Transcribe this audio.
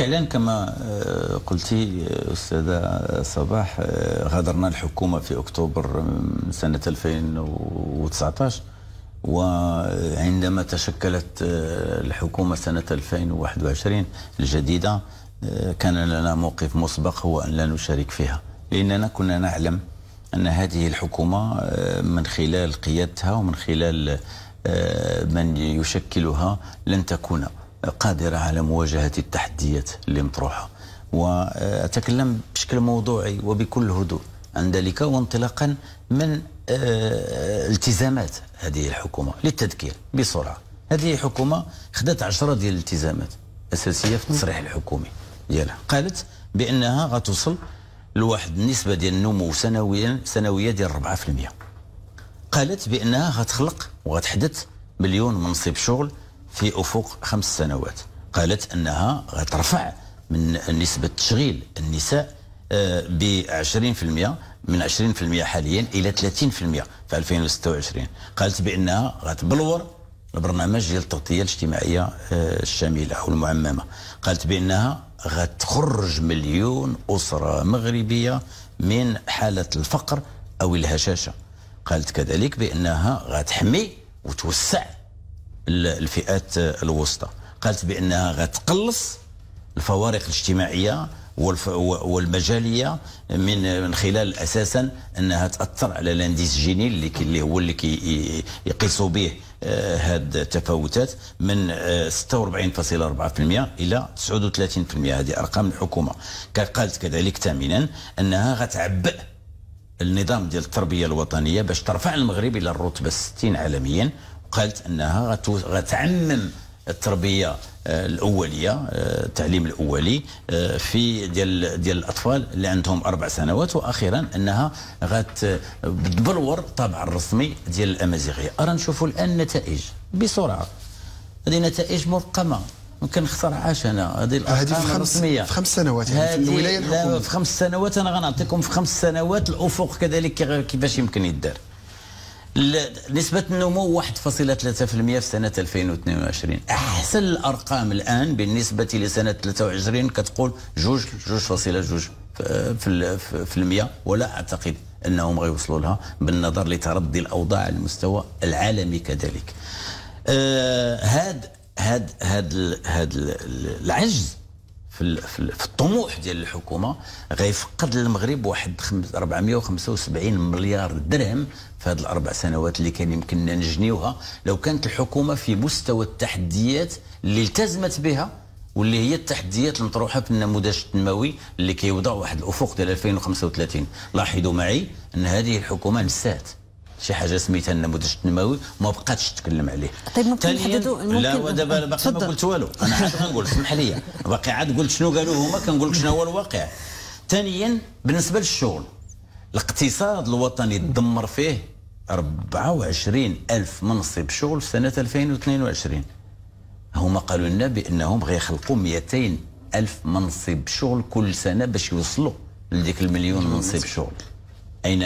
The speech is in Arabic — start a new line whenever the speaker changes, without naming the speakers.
فعلا كما آه، قلتي آه، استاذه صباح آه، غادرنا الحكومه في اكتوبر سنه 2019 وعندما تشكلت الحكومه سنه 2021 الجديده كان لنا موقف مسبق هو ان لا نشارك فيها لاننا كنا نعلم ان هذه الحكومه من خلال قيادتها ومن خلال من يشكلها لن تكون قادرة على مواجهة التحديات اللي مطروحة وأتكلم بشكل موضوعي وبكل هدوء عن ذلك وانطلاقا من آه، التزامات هذه الحكومة للتذكير بسرعة هذه الحكومة خدات عشرة ديال الالتزامات أساسية في التصريح الحكومي ديالها قالت بأنها غتوصل لواحد النسبة ديال النمو سنويا سنوية ديال 4% قالت بأنها غتخلق وغتحدث مليون منصب شغل في أفق خمس سنوات قالت أنها غترفع من نسبة تشغيل النساء آه، ب 20% من 20% حاليا الى 30% في 2026 قالت بانها غتبلور البرنامج ديال التغطيه الاجتماعيه آه، الشامله او المعممه قالت بانها غتخرج مليون اسره مغربيه من حاله الفقر او الهشاشه قالت كذلك بانها غتحمي وتوسع الفئات الوسطى قالت بانها غتقلص الفوارق الاجتماعيه والمجاليه من من خلال اساسا انها تاثر على لانديس جيني اللي اللي هو اللي يقيسوا به آه، هاد التفاوتات من 46.4% آه، الى 39% هذه ارقام الحكومه قالت كذلك ثامنا انها غتعبئ النظام ديال التربيه الوطنيه باش ترفع المغرب الى الرتبه 60 عالميا قالت انها غتعمم التربيه آه، الاوليه آه، التعليم الاولي آه، في ديال ديال الاطفال اللي عندهم اربع سنوات واخيرا انها غتبلور الطابع الرسمي ديال الامازيغيه ارى نشوفوا الان نتائج بسرعه هذه نتائج مرقمه ممكن نخترعهاش انا هذه الارقام في الرسميه في خمس سنوات يعني في الولايه الحكوميه في خمس سنوات انا غنعطيكم في خمس سنوات الافق كذلك كيفاش يمكن يدار نسبة النمو 1.3% في سنة 2022 أحسن الأرقام الآن بالنسبة لسنة 23 كتقول جوج جوج فاصلة جوج آه، في في المية ولا أعتقد أنهم غيوصلوا لها بالنظر لتردي الأوضاع على المستوى العالمي كذلك آه، هاد هاد هاد هاد العجز في في الطموح ديال الحكومه غيفقد المغرب واحد 475 مليار درهم في هذه الاربع سنوات اللي كان يمكننا نجنيوها لو كانت الحكومه في مستوى التحديات اللي التزمت بها واللي هي التحديات المطروحه في النموذج التنموي اللي كيوضع واحد الافق ديال 2035 لاحظوا معي ان هذه الحكومه نسات شي حاجه سميتها النموذج التنموي ما بقاتش تتكلم عليه طيب ممكن نحددوا لا ودابا باقي ما قلت والو انا عاد غنقول سمح لي باقي عاد قلت شنو قالوا هما كنقول لك شنو هو الواقع ثانيا بالنسبه للشغل الاقتصاد الوطني تدمر فيه 24 ألف منصب شغل في سنة 2022 هما قالوا لنا بأنهم غيخلقوا 200 ألف منصب شغل كل سنة باش يوصلوا لديك المليون منصب شغل أين